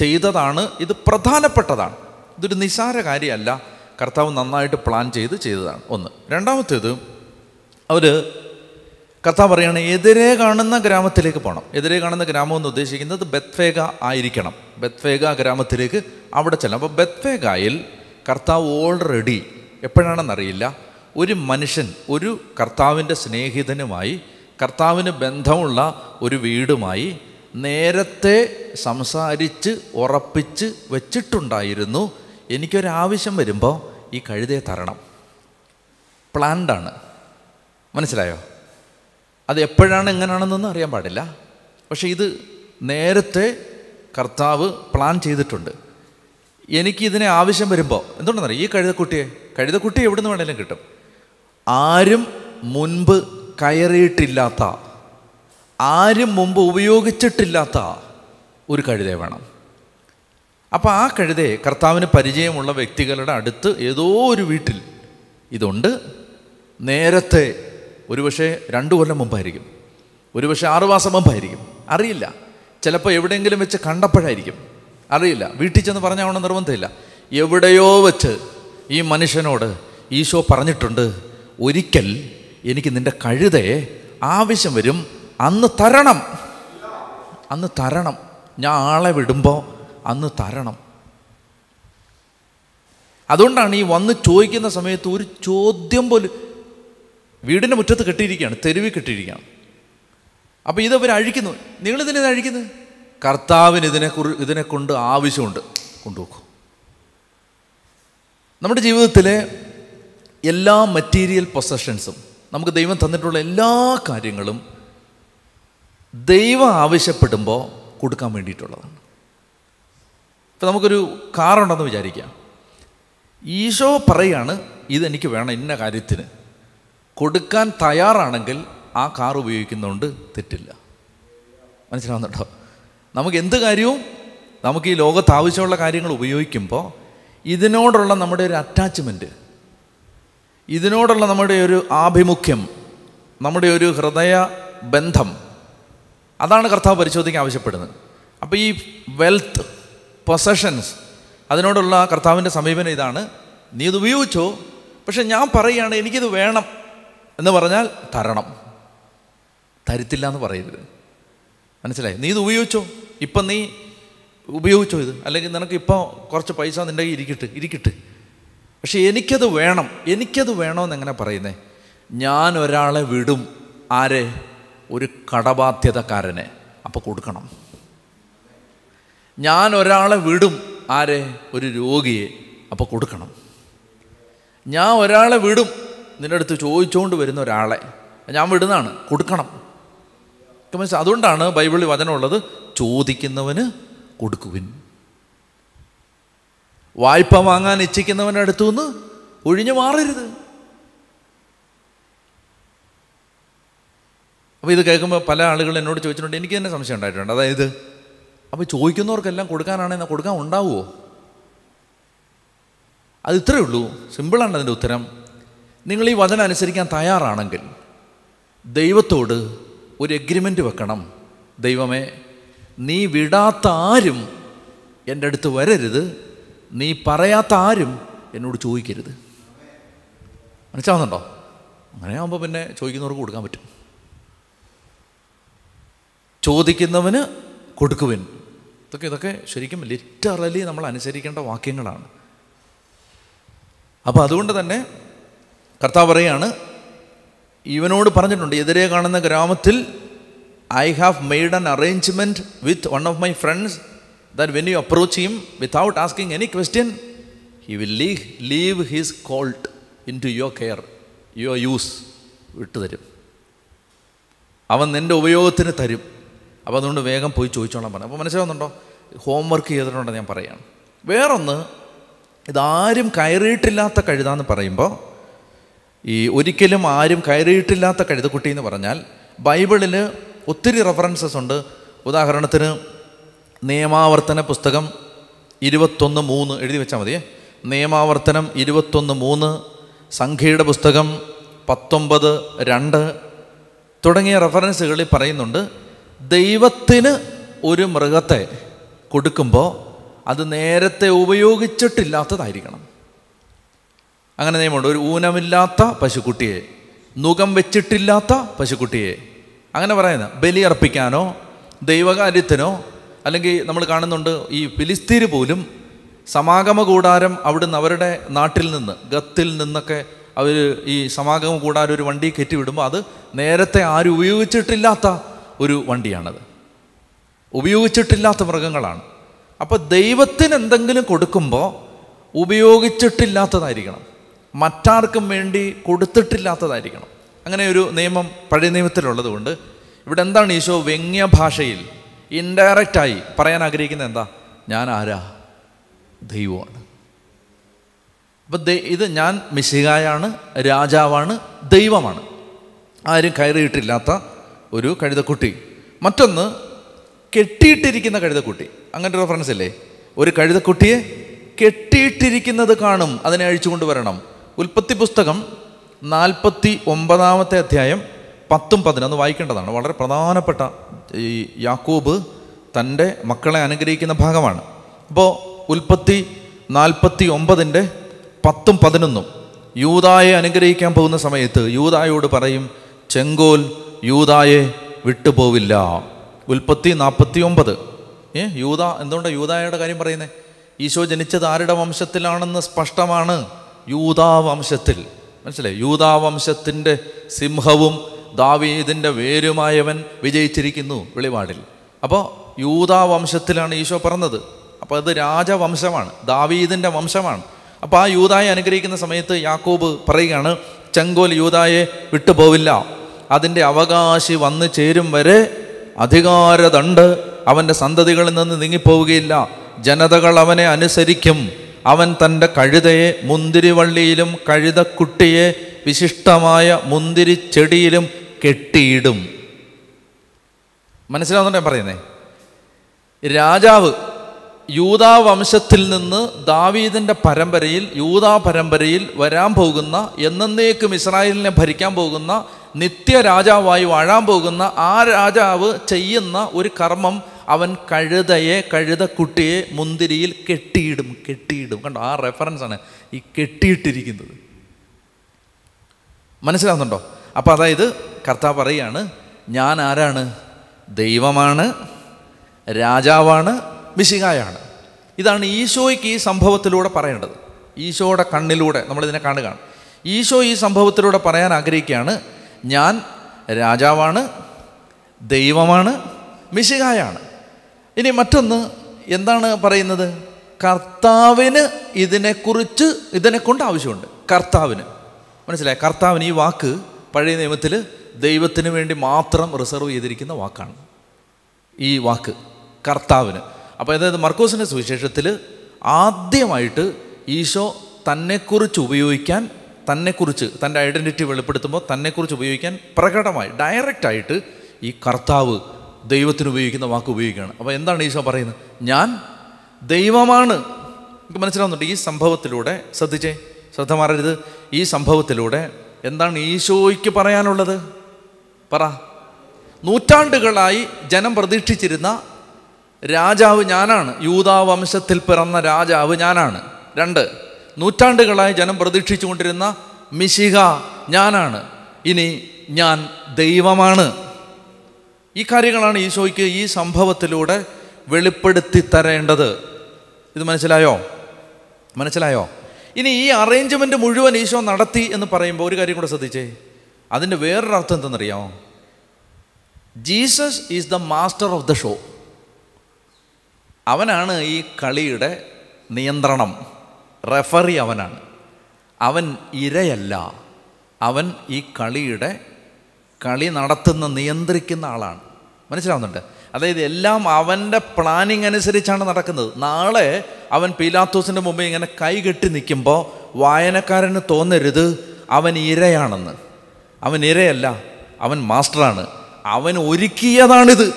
ചെയ്തതാണ് ഇത് പ്രധാനപ്പെട്ടതാണ് ഇതൊരു നിസാര കാര്യമല്ല കർത്താവ് നന്നായിട്ട് പ്ലാൻ ചെയ്ത് ചെയ്തതാണ് ഒന്ന് രണ്ടാമത്തേത് അവർ കഥ പറയുകയാണ് എതിരെ കാണുന്ന ഗ്രാമത്തിലേക്ക് പോകണം എതിരെ കാണുന്ന ഗ്രാമം എന്ന് ഉദ്ദേശിക്കുന്നത് ബത്വേഗ ആയിരിക്കണം ബത്വേഗ ഗ്രാമത്തിലേക്ക് അവിടെ ചെല്ലണം അപ്പോൾ ബത്വേഗായിൽ കർത്താവ് ഓൾറെഡി എപ്പോഴാണെന്നറിയില്ല ഒരു മനുഷ്യൻ ഒരു കർത്താവിൻ്റെ സ്നേഹിതനുമായി കർത്താവിന് ബന്ധമുള്ള ഒരു വീടുമായി നേരത്തെ സംസാരിച്ച് ഉറപ്പിച്ച് വെച്ചിട്ടുണ്ടായിരുന്നു എനിക്കൊരാവശ്യം വരുമ്പോൾ ഈ കഴുതയെ തരണം പ്ലാൻഡാണ് മനസ്സിലായോ അത് എപ്പോഴാണ് എങ്ങനെയാണെന്നൊന്നും അറിയാൻ പാടില്ല പക്ഷേ ഇത് നേരത്തെ കർത്താവ് പ്ലാൻ ചെയ്തിട്ടുണ്ട് എനിക്കിതിനെ ആവശ്യം വരുമ്പോൾ എന്തുകൊണ്ടെന്നറിയാം ഈ കഴുതക്കുട്ടിയെ കഴുതക്കുട്ടി എവിടെ നിന്ന് വേണേലും കിട്ടും ആരും മുൻപ് കയറിയിട്ടില്ലാത്ത ആരും മുമ്പ് ഉപയോഗിച്ചിട്ടില്ലാത്ത ഒരു കഴുതേ വേണം അപ്പോൾ ആ കഴുതയെ കർത്താവിന് പരിചയമുള്ള വ്യക്തികളുടെ അടുത്ത് ഏതോ ഒരു വീട്ടിൽ ഇതുണ്ട് നേരത്തെ ഒരുപക്ഷെ രണ്ടു കൊല്ലം മുമ്പായിരിക്കും ഒരുപക്ഷെ ആറുമാസം മുമ്പായിരിക്കും അറിയില്ല ചിലപ്പോൾ എവിടെയെങ്കിലും വെച്ച് കണ്ടപ്പോഴായിരിക്കും അറിയില്ല വീട്ടിൽ ചെന്ന് പറഞ്ഞാവണം നിർബന്ധമില്ല എവിടെയോ വെച്ച് ഈ മനുഷ്യനോട് ഈശോ പറഞ്ഞിട്ടുണ്ട് ഒരിക്കൽ എനിക്ക് നിൻ്റെ കഴുതയെ ആവശ്യം വരും അന്ന് തരണം അന്ന് തരണം ഞാൻ ആളെ വിടുമ്പോൾ അന്ന് തരണം അതുകൊണ്ടാണ് ഈ വന്ന് ചോദിക്കുന്ന സമയത്ത് ഒരു ചോദ്യം പോലും വീടിൻ്റെ മുറ്റത്ത് കെട്ടിയിരിക്കുകയാണ് തെരുവിൽ കെട്ടിയിരിക്കുകയാണ് അപ്പോൾ ഇതവർ അഴിക്കുന്നു നിങ്ങളിതിനെ അഴിക്കുന്നത് കർത്താവിന് ഇതിനെ കുറി ഇതിനെ കൊണ്ട് ആവശ്യമുണ്ട് കൊണ്ടുപോക്കും നമ്മുടെ ജീവിതത്തിലെ എല്ലാ മെറ്റീരിയൽ പൊസഷൻസും നമുക്ക് ദൈവം തന്നിട്ടുള്ള എല്ലാ കാര്യങ്ങളും ദൈവം ആവശ്യപ്പെടുമ്പോൾ കൊടുക്കാൻ വേണ്ടിയിട്ടുള്ളതാണ് ഇപ്പം നമുക്കൊരു കാറുണ്ടെന്ന് വിചാരിക്കാം ഈശോ പറയാണ് ഇതെനിക്ക് വേണം ഇന്ന കാര്യത്തിന് കൊടുക്കാൻ തയ്യാറാണെങ്കിൽ ആ കാർ ഉപയോഗിക്കുന്നതുകൊണ്ട് തെറ്റില്ല മനസ്സിലാവുന്നുണ്ടോ നമുക്ക് എന്ത് കാര്യവും നമുക്ക് ഈ ലോകത്ത് ആവശ്യമുള്ള കാര്യങ്ങൾ ഉപയോഗിക്കുമ്പോൾ ഇതിനോടുള്ള നമ്മുടെ ഒരു അറ്റാച്ച്മെൻറ്റ് ഇതിനോടുള്ള നമ്മുടെ ഒരു ആഭിമുഖ്യം നമ്മുടെ ഒരു ഹൃദയ ബന്ധം അതാണ് കർത്താവ് പരിശോധിക്കാൻ ആവശ്യപ്പെടുന്നത് അപ്പോൾ ഈ വെൽത്ത് പൊസഷൻസ് അതിനോടുള്ള കർത്താവിൻ്റെ സമീപനം ഇതാണ് നീ ഇത് ഉപയോഗിച്ചോ പക്ഷെ ഞാൻ പറയുകയാണ് എനിക്കിത് വേണം എന്ന് പറഞ്ഞാൽ തരണം തരുത്തില്ല എന്ന് പറയരുത് മനസ്സിലായി നീ ഇത് ഉപയോഗിച്ചോ ഇപ്പം നീ ഉപയോഗിച്ചോ ഇത് അല്ലെങ്കിൽ നിനക്ക് ഇപ്പോൾ കുറച്ച് പൈസ നിൻ്റെ കയ്യിൽ ഇരിക്കട്ട് ഇരിക്കട്ട് പക്ഷേ എനിക്കത് വേണം എനിക്കത് വേണമെന്ന് എങ്ങനെ പറയുന്നേ ഞാൻ ഒരാളെ വിടും ആരെ ഒരു കടബാധ്യതക്കാരനെ അപ്പോൾ കൊടുക്കണം ഞാൻ ഒരാളെ വിടും ആരെ ഒരു രോഗിയെ അപ്പോൾ കൊടുക്കണം ഞാൻ ഒരാളെ വിടും നിൻ്റെ അടുത്ത് ചോദിച്ചുകൊണ്ട് വരുന്ന ഒരാളെ ഞാൻ വിടുന്നതാണ് കൊടുക്കണം മീൻസ് അതുകൊണ്ടാണ് ബൈബിളിൽ വചനമുള്ളത് ചോദിക്കുന്നവന് കൊടുക്കുവിൻ വായ്പ വാങ്ങാൻ ഇച്ഛിക്കുന്നവൻ്റെ അടുത്തു നിന്ന് ഒഴിഞ്ഞു മാറരുത് അപ്പോൾ ഇത് കേൾക്കുമ്പോൾ പല ആളുകൾ എന്നോട് ചോദിച്ചിട്ടുണ്ട് എനിക്ക് തന്നെ സംശയം ഉണ്ടായിട്ടുണ്ട് അതായത് അപ്പോൾ ചോദിക്കുന്നവർക്കെല്ലാം കൊടുക്കാനാണെങ്കിൽ കൊടുക്കാൻ ഉണ്ടാവുമോ അത് ഇത്രയേ ഉള്ളൂ സിമ്പിളാണ് അതിൻ്റെ ഉത്തരം നിങ്ങൾ ഈ വചനം അനുസരിക്കാൻ തയ്യാറാണെങ്കിൽ ദൈവത്തോട് ഒരു എഗ്രിമെൻ്റ് വെക്കണം ദൈവമേ നീ വിടാത്ത ആരും എൻ്റെ അടുത്ത് വരരുത് നീ പറയാത്ത ആരും എന്നോട് ചോദിക്കരുത് മനസ്സിലാവുന്നുണ്ടോ അങ്ങനെ ആകുമ്പോൾ പിന്നെ ചോദിക്കുന്നവർക്ക് കൊടുക്കാൻ പറ്റും ചോദിക്കുന്നവന് കൊടുക്കുവൻ ഇതൊക്കെ ഇതൊക്കെ ശരിക്കും ലിറ്ററലി നമ്മൾ അനുസരിക്കേണ്ട വാക്യങ്ങളാണ് അപ്പോൾ അതുകൊണ്ട് തന്നെ കർത്താവ് പറയാണ് ഇവനോട് പറഞ്ഞിട്ടുണ്ട് എതിരെ കാണുന്ന ഗ്രാമത്തിൽ I have made an arrangement with one of my friends that when you approach him without asking any question he will leave leave his colt into your care your use വിട്ടുതരും അവൻ നിൻ്റെ ഉപയോഗത്തിന് തരും അപ്പോൾ അതുകൊണ്ട് വേഗം പോയി ചോദിച്ചോളാം പറഞ്ഞു അപ്പോൾ മനസ്സിലാവുന്നുണ്ടോ ഹോംവർക്ക് ചെയ്തിട്ടുണ്ടെന്ന് ഞാൻ പറയുകയാണ് വേറൊന്ന് ഇതാരും കയറിയിട്ടില്ലാത്ത കഴുതാന്ന് പറയുമ്പോൾ ഈ ഒരിക്കലും ആരും കയറിയിട്ടില്ലാത്ത കഴുതക്കുട്ടി എന്ന് പറഞ്ഞാൽ ബൈബിളിൽ ഒത്തിരി റെഫറൻസസ് ഉണ്ട് ഉദാഹരണത്തിന് നിയമാവർത്തന പുസ്തകം ഇരുപത്തൊന്ന് മൂന്ന് എഴുതി വെച്ചാൽ മതിയേ നിയമാവർത്തനം ഇരുപത്തൊന്ന് മൂന്ന് സംഖ്യയുടെ പുസ്തകം പത്തൊമ്പത് രണ്ട് തുടങ്ങിയ റെഫറൻസുകളിൽ പറയുന്നുണ്ട് ദൈവത്തിന് ഒരു മൃഗത്തെ കൊടുക്കുമ്പോൾ അത് നേരത്തെ ഉപയോഗിച്ചിട്ടില്ലാത്തതായിരിക്കണം അങ്ങനെ നിയമമുണ്ട് ഒരു ഊനമില്ലാത്ത പശുക്കുട്ടിയെ നുഖം വെച്ചിട്ടില്ലാത്ത പശുക്കുട്ടിയെ അങ്ങനെ പറയുന്ന ബലി അർപ്പിക്കാനോ ദൈവകാര്യത്തിനോ അല്ലെങ്കിൽ നമ്മൾ കാണുന്നുണ്ട് ഈ ഫിലിസ്തീർ പോലും സമാഗമ കൂടാരം അവിടുന്ന് അവരുടെ നാട്ടിൽ നിന്ന് ഗത്തിൽ നിന്നൊക്കെ അവർ ഈ സമാഗമ കൂടാരം ഒരു വണ്ടി കയറ്റിവിടുമ്പോൾ അത് നേരത്തെ ആരും ഉപയോഗിച്ചിട്ടില്ലാത്ത ഒരു വണ്ടിയാണത് ഉപയോഗിച്ചിട്ടില്ലാത്ത മൃഗങ്ങളാണ് അപ്പോൾ ദൈവത്തിന് എന്തെങ്കിലും കൊടുക്കുമ്പോൾ ഉപയോഗിച്ചിട്ടില്ലാത്തതായിരിക്കണം മറ്റാർക്കും വേണ്ടി കൊടുത്തിട്ടില്ലാത്തതായിരിക്കണം അങ്ങനെ ഒരു നിയമം പഴയ നിയമത്തിലുള്ളതുകൊണ്ട് ഇവിടെ എന്താണ് ഈശോ വ്യംഗ്യ ഭാഷയിൽ ഇൻഡയറക്റ്റായി പറയാൻ ആഗ്രഹിക്കുന്നത് എന്താ ഞാൻ ആരാ ദൈവമാണ് അപ്പം ഇത് ഞാൻ മിശികായാണ് രാജാവാണ് ദൈവമാണ് ആരും കയറിയിട്ടില്ലാത്ത ഒരു കഴുതക്കുട്ടി മറ്റൊന്ന് കെട്ടിയിട്ടിരിക്കുന്ന കഴുതക്കുട്ടി അങ്ങനെ റെഫറൻസ് അല്ലേ ഒരു കഴുതക്കുട്ടിയെ കെട്ടിയിട്ടിരിക്കുന്നത് കാണും അതിനെ അഴിച്ചുകൊണ്ട് കൊണ്ടുവരണം ഉൽപ്പത്തി പുസ്തകം നാൽപ്പത്തി ഒമ്പതാമത്തെ അധ്യായം പത്തും പതിനൊന്ന് വായിക്കേണ്ടതാണ് വളരെ പ്രധാനപ്പെട്ട ഈ യാക്കൂബ് തൻ്റെ മക്കളെ അനുഗ്രഹിക്കുന്ന ഭാഗമാണ് അപ്പോൾ ഉൽപ്പത്തി നാൽപ്പത്തി ഒമ്പതിൻ്റെ പത്തും പതിനൊന്നും യൂതായെ അനുഗ്രഹിക്കാൻ പോകുന്ന സമയത്ത് യൂതായോട് പറയും ചെങ്കോൽ യൂതായെ വിട്ടുപോവില്ല ഉൽപ്പത്തി നാൽപ്പത്തി ഒമ്പത് ഏ യൂത എന്തുകൊണ്ടാണ് യൂതായയുടെ കാര്യം പറയുന്നത് ഈശോ ജനിച്ചത് ആരുടെ വംശത്തിലാണെന്ന് സ്പഷ്ടമാണ് യൂതാവംശത്തിൽ മനസ്സിലെ യൂതാവംശത്തിൻ്റെ സിംഹവും ദാവീദിൻ്റെ വേരുമായവൻ വിജയിച്ചിരിക്കുന്നു വെളിപാടിൽ അപ്പോൾ യൂതാവംശത്തിലാണ് ഈശോ പറഞ്ഞത് അപ്പോൾ അത് രാജവംശമാണ് ദാവീദിൻ്റെ വംശമാണ് അപ്പോൾ ആ യൂതായെ അനുഗ്രഹിക്കുന്ന സമയത്ത് യാക്കോബ് പറയുകയാണ് ചെങ്കോൽ യൂതായെ വിട്ടുപോവില്ല അതിൻ്റെ അവകാശി വന്നു ചേരും വരെ അധികാരതണ്ട് അവൻ്റെ സന്തതികളിൽ നിന്ന് നീങ്ങിപ്പോവുകയില്ല ജനതകൾ അവനെ അനുസരിക്കും അവൻ തൻ്റെ കഴുതയെ മുന്തിരിവള്ളിയിലും കഴുതക്കുട്ടിയെ വിശിഷ്ടമായ മുന്തിരി ചെടിയിലും കെട്ടിയിടും മനസ്സിലാവുന്നുണ്ടോ പറയുന്നേ രാജാവ് യൂതാ വംശത്തിൽ നിന്ന് ദാവീദിൻ്റെ പരമ്പരയിൽ യൂതാ പരമ്പരയിൽ വരാൻ പോകുന്ന എന്നേക്കും ഇസ്രായേലിനെ ഭരിക്കാൻ പോകുന്ന നിത്യ രാജാവായി വാഴാൻ പോകുന്ന ആ രാജാവ് ചെയ്യുന്ന ഒരു കർമ്മം അവൻ കഴുതയെ കഴുതക്കുട്ടിയെ മുന്തിരിയിൽ കെട്ടിയിടും കെട്ടിയിടും കണ്ടോ ആ റെഫറൻസ് ആണ് ഈ കെട്ടിയിട്ടിരിക്കുന്നത് മനസ്സിലാകുന്നുണ്ടോ അപ്പോൾ അതായത് കർത്താവ് പറയുകയാണ് ഞാൻ ആരാണ് ദൈവമാണ് രാജാവാണ് വിശികായാണ് ഇതാണ് ഈശോയ്ക്ക് ഈ സംഭവത്തിലൂടെ പറയേണ്ടത് ഈശോയുടെ കണ്ണിലൂടെ നമ്മളിതിനെ കാണുകയാണ് ഈശോ ഈ സംഭവത്തിലൂടെ പറയാൻ ആഗ്രഹിക്കുകയാണ് ഞാൻ രാജാവാണ് ദൈവമാണ് മിശികായാണ് ഇനി മറ്റൊന്ന് എന്താണ് പറയുന്നത് കർത്താവിന് ഇതിനെക്കുറിച്ച് ഇതിനെക്കൊണ്ട് ആവശ്യമുണ്ട് കർത്താവിന് മനസ്സിലായി കർത്താവിന് ഈ വാക്ക് പഴയ നിയമത്തിൽ ദൈവത്തിന് വേണ്ടി മാത്രം റിസർവ് ചെയ്തിരിക്കുന്ന വാക്കാണ് ഈ വാക്ക് കർത്താവിന് അപ്പോൾ അതായത് മർക്കോസിൻ്റെ സുവിശേഷത്തിൽ ആദ്യമായിട്ട് ഈശോ തന്നെക്കുറിച്ച് ഉപയോഗിക്കാൻ തന്നെക്കുറിച്ച് തൻ്റെ ഐഡൻറ്റിറ്റി വെളിപ്പെടുത്തുമ്പോൾ തന്നെക്കുറിച്ച് ഉപയോഗിക്കാൻ പ്രകടമായി ഡയറക്റ്റായിട്ട് ഈ കർത്താവ് ദൈവത്തിന് ഉപയോഗിക്കുന്ന വാക്ക് ഉപയോഗിക്കുകയാണ് അപ്പോൾ എന്താണ് ഈശോ പറയുന്നത് ഞാൻ ദൈവമാണ് നമുക്ക് മനസ്സിലാവുന്നുണ്ട് ഈ സംഭവത്തിലൂടെ ശ്രദ്ധിച്ചേ ശ്രദ്ധ മാറരുത് ഈ സംഭവത്തിലൂടെ എന്താണ് ഈശോയ്ക്ക് പറയാനുള്ളത് പറ നൂറ്റാണ്ടുകളായി ജനം പ്രതീക്ഷിച്ചിരുന്ന രാജാവ് ഞാനാണ് യൂതാവംശത്തിൽ പിറന്ന രാജാവ് ഞാനാണ് രണ്ട് നൂറ്റാണ്ടുകളായി ജനം പ്രതീക്ഷിച്ചുകൊണ്ടിരുന്ന മിശിക ഞാനാണ് ഇനി ഞാൻ ദൈവമാണ് ഈ കാര്യങ്ങളാണ് ഈശോയ്ക്ക് ഈ സംഭവത്തിലൂടെ വെളിപ്പെടുത്തി തരേണ്ടത് ഇത് മനസ്സിലായോ മനസ്സിലായോ ഇനി ഈ അറേഞ്ച്മെൻ്റ് മുഴുവൻ ഈശോ നടത്തി എന്ന് പറയുമ്പോൾ ഒരു കാര്യം കൂടെ ശ്രദ്ധിച്ചേ അതിൻ്റെ വേറൊരു അർത്ഥം എന്തെന്നറിയാമോ Jesus is the master of the show അവനാണ് ഈ കളിയുടെ നിയന്ത്രണം റെഫറി അവനാണ് അവൻ ഇരയല്ല അവൻ ഈ കളിയുടെ കളി നടത്തുന്ന നിയന്ത്രിക്കുന്ന ആളാണ് മനസ്സിലാവുന്നുണ്ട് അതായത് എല്ലാം അവൻ്റെ പ്ലാനിങ് അനുസരിച്ചാണ് നടക്കുന്നത് നാളെ അവൻ പീലാത്തോസിൻ്റെ മുമ്പ് ഇങ്ങനെ കൈ കെട്ടി നിൽക്കുമ്പോൾ വായനക്കാരന് തോന്നരുത് അവൻ ഇരയാണെന്ന് അവൻ ഇരയല്ല അവൻ മാസ്റ്ററാണ് അവൻ ഒരുക്കിയതാണിത്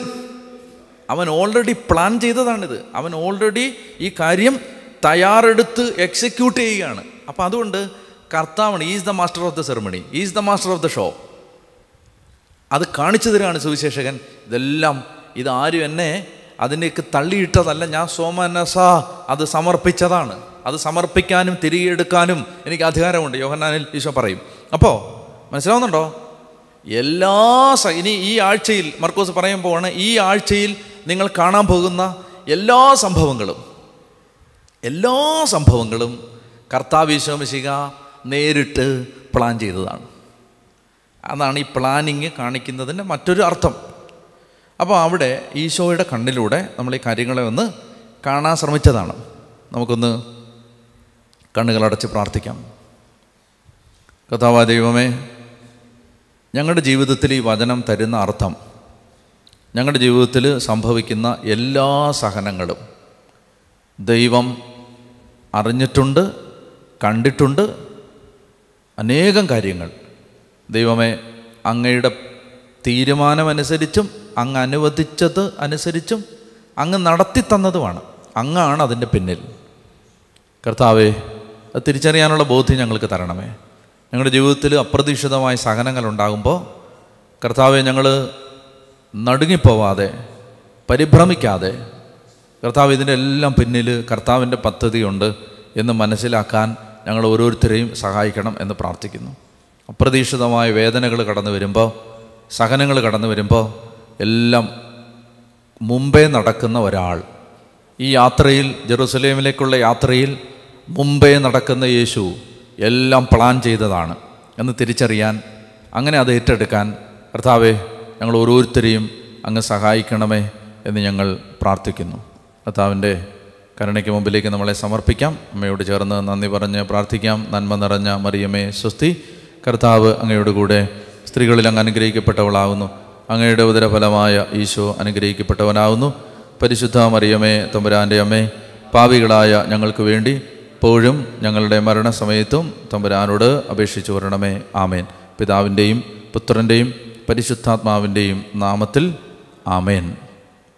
അവൻ ഓൾറെഡി പ്ലാൻ ചെയ്തതാണിത് അവൻ ഓൾറെഡി ഈ കാര്യം തയ്യാറെടുത്ത് എക്സിക്യൂട്ട് ചെയ്യുകയാണ് അപ്പോൾ അതുകൊണ്ട് കർത്താവാണ് is the master of the ceremony is the master of the show അത് കാണിച്ചു തരികയാണ് സുവിശേഷകൻ ഇതെല്ലാം ഇതാരും എന്നെ അതിനേക്ക് തള്ളിയിട്ടതല്ല ഞാൻ സോമനസ അത് സമർപ്പിച്ചതാണ് അത് സമർപ്പിക്കാനും തിരികെ എടുക്കാനും എനിക്ക് അധികാരമുണ്ട് യോഹന്നാനിൽ ഈശോ പറയും അപ്പോൾ മനസ്സിലാവുന്നുണ്ടോ എല്ലാ ഇനി ഈ ആഴ്ചയിൽ മർക്കോസ് പോവാണ് ഈ ആഴ്ചയിൽ നിങ്ങൾ കാണാൻ പോകുന്ന എല്ലാ സംഭവങ്ങളും എല്ലാ സംഭവങ്ങളും കർത്താവ് മിശിക നേരിട്ട് പ്ലാൻ ചെയ്തതാണ് അതാണ് ഈ പ്ലാനിങ് കാണിക്കുന്നതിൻ്റെ മറ്റൊരു അർത്ഥം അപ്പോൾ അവിടെ ഈശോയുടെ കണ്ണിലൂടെ നമ്മൾ ഈ കാര്യങ്ങളെ ഒന്ന് കാണാൻ ശ്രമിച്ചതാണ് നമുക്കൊന്ന് കണ്ണുകളടച്ച് പ്രാർത്ഥിക്കാം കഥാവാ ദൈവമേ ഞങ്ങളുടെ ജീവിതത്തിൽ ഈ വചനം തരുന്ന അർത്ഥം ഞങ്ങളുടെ ജീവിതത്തിൽ സംഭവിക്കുന്ന എല്ലാ സഹനങ്ങളും ദൈവം അറിഞ്ഞിട്ടുണ്ട് കണ്ടിട്ടുണ്ട് അനേകം കാര്യങ്ങൾ ദൈവമേ അങ്ങയുടെ തീരുമാനമനുസരിച്ചും അങ്ങ് അനുവദിച്ചത് അനുസരിച്ചും അങ്ങ് നടത്തി തന്നതുമാണ് അങ്ങാണ് അതിൻ്റെ പിന്നിൽ കർത്താവേ അത് തിരിച്ചറിയാനുള്ള ബോധ്യം ഞങ്ങൾക്ക് തരണമേ ഞങ്ങളുടെ ജീവിതത്തിൽ അപ്രതീക്ഷിതമായ സഹനങ്ങൾ ഉണ്ടാകുമ്പോൾ കർത്താവെ ഞങ്ങൾ നടുങ്ങിപ്പോവാതെ പരിഭ്രമിക്കാതെ കർത്താവ് ഇതിൻ്റെ എല്ലാം പിന്നിൽ കർത്താവിൻ്റെ പദ്ധതിയുണ്ട് എന്ന് മനസ്സിലാക്കാൻ ഞങ്ങൾ ഓരോരുത്തരെയും സഹായിക്കണം എന്ന് പ്രാർത്ഥിക്കുന്നു അപ്രതീക്ഷിതമായ വേദനകൾ കടന്നു വരുമ്പോൾ സഹനങ്ങൾ കടന്നു വരുമ്പോൾ എല്ലാം മുമ്പേ നടക്കുന്ന ഒരാൾ ഈ യാത്രയിൽ ജെറുസലേമിലേക്കുള്ള യാത്രയിൽ മുമ്പേ നടക്കുന്ന യേശു എല്ലാം പ്ലാൻ ചെയ്തതാണ് എന്ന് തിരിച്ചറിയാൻ അങ്ങനെ അത് ഏറ്റെടുക്കാൻ കർത്താവെ ഞങ്ങൾ ഓരോരുത്തരെയും അങ്ങ് സഹായിക്കണമേ എന്ന് ഞങ്ങൾ പ്രാർത്ഥിക്കുന്നു കർത്താവിൻ്റെ കരുണയ്ക്ക് മുമ്പിലേക്ക് നമ്മളെ സമർപ്പിക്കാം അമ്മയോട് ചേർന്ന് നന്ദി പറഞ്ഞ് പ്രാർത്ഥിക്കാം നന്മ നിറഞ്ഞ മറിയമേ സ്വസ്തി കർത്താവ് അങ്ങയുടെ കൂടെ സ്ത്രീകളിൽ അങ്ങ് അനുഗ്രഹിക്കപ്പെട്ടവളാകുന്നു അങ്ങയുടെ ഉദരഫലമായ ഈശോ അനുഗ്രഹിക്കപ്പെട്ടവനാകുന്നു പരിശുദ്ധ മറിയമേ തമ്പുരാൻ്റെ അമ്മേ പാവികളായ ഞങ്ങൾക്ക് വേണ്ടി ഇപ്പോഴും ഞങ്ങളുടെ മരണസമയത്തും തമ്പുരാനോട് അപേക്ഷിച്ചു വരണമേ ആമേൻ പിതാവിൻ്റെയും പുത്രൻ്റെയും പരിശുദ്ധാത്മാവിൻ്റെയും നാമത്തിൽ ആമേൻ